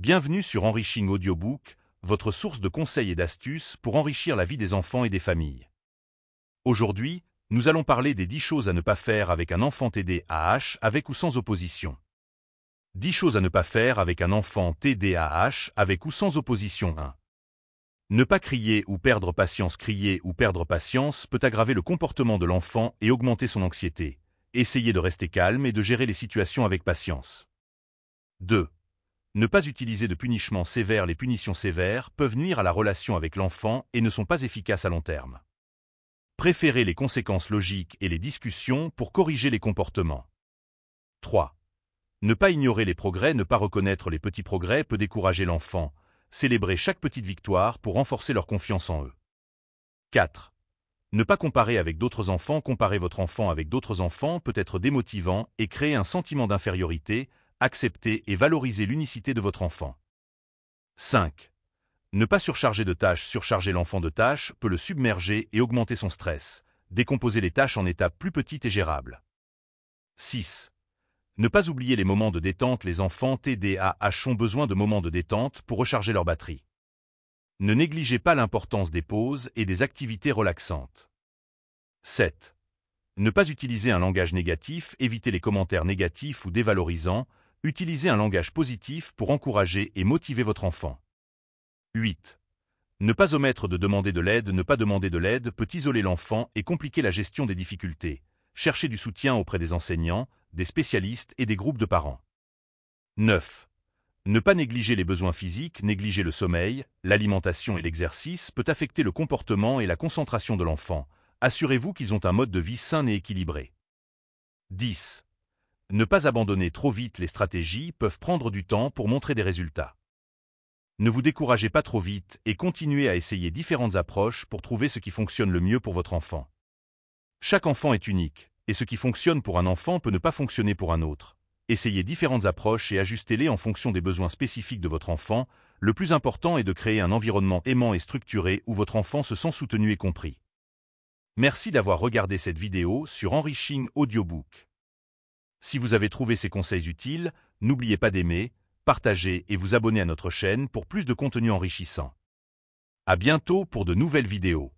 Bienvenue sur Enriching Audiobook, votre source de conseils et d'astuces pour enrichir la vie des enfants et des familles. Aujourd'hui, nous allons parler des 10 choses à ne pas faire avec un enfant TDAH avec ou sans opposition. 10 choses à ne pas faire avec un enfant TDAH avec ou sans opposition 1. Ne pas crier ou perdre patience Crier ou perdre patience peut aggraver le comportement de l'enfant et augmenter son anxiété. Essayez de rester calme et de gérer les situations avec patience. 2. Ne pas utiliser de punissements sévères Les punitions sévères peuvent nuire à la relation avec l'enfant et ne sont pas efficaces à long terme. Préférez les conséquences logiques et les discussions pour corriger les comportements. 3. Ne pas ignorer les progrès Ne pas reconnaître les petits progrès peut décourager l'enfant. Célébrer chaque petite victoire pour renforcer leur confiance en eux. 4. Ne pas comparer avec d'autres enfants Comparer votre enfant avec d'autres enfants peut être démotivant et créer un sentiment d'infériorité, acceptez et valoriser l'unicité de votre enfant. 5. Ne pas surcharger de tâches. Surcharger l'enfant de tâches peut le submerger et augmenter son stress. Décomposer les tâches en étapes plus petites et gérables. 6. Ne pas oublier les moments de détente. Les enfants TDAH ont besoin de moments de détente pour recharger leur batterie. Ne négligez pas l'importance des pauses et des activités relaxantes. 7. Ne pas utiliser un langage négatif. Évitez les commentaires négatifs ou dévalorisants Utilisez un langage positif pour encourager et motiver votre enfant. 8. Ne pas omettre de demander de l'aide Ne pas demander de l'aide peut isoler l'enfant et compliquer la gestion des difficultés. Cherchez du soutien auprès des enseignants, des spécialistes et des groupes de parents. 9. Ne pas négliger les besoins physiques, négliger le sommeil, l'alimentation et l'exercice peut affecter le comportement et la concentration de l'enfant. Assurez-vous qu'ils ont un mode de vie sain et équilibré. 10. Ne pas abandonner trop vite les stratégies peuvent prendre du temps pour montrer des résultats. Ne vous découragez pas trop vite et continuez à essayer différentes approches pour trouver ce qui fonctionne le mieux pour votre enfant. Chaque enfant est unique, et ce qui fonctionne pour un enfant peut ne pas fonctionner pour un autre. Essayez différentes approches et ajustez-les en fonction des besoins spécifiques de votre enfant. Le plus important est de créer un environnement aimant et structuré où votre enfant se sent soutenu et compris. Merci d'avoir regardé cette vidéo sur Enriching Audiobook. Si vous avez trouvé ces conseils utiles, n'oubliez pas d'aimer, partager et vous abonner à notre chaîne pour plus de contenu enrichissant. À bientôt pour de nouvelles vidéos.